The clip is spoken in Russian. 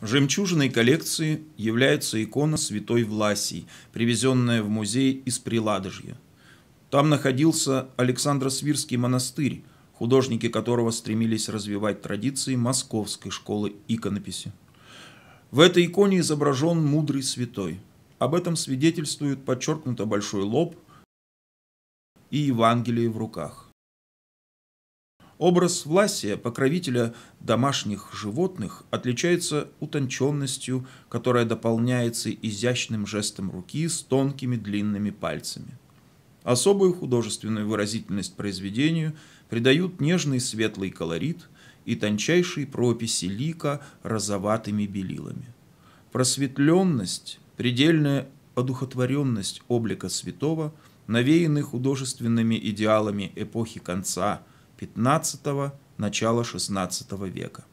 Жемчужиной коллекции является икона святой Власии, привезенная в музей из Приладожья. Там находился Александросвирский монастырь, художники которого стремились развивать традиции московской школы иконописи. В этой иконе изображен мудрый святой. Об этом свидетельствует подчеркнуто большой лоб и Евангелие в руках. Образ Власия, покровителя домашних животных, отличается утонченностью, которая дополняется изящным жестом руки с тонкими длинными пальцами. Особую художественную выразительность произведению придают нежный светлый колорит и тончайшие прописи лика розоватыми белилами. Просветленность, предельная одухотворенность облика святого, навеяны художественными идеалами эпохи конца – XV – начала XVI века.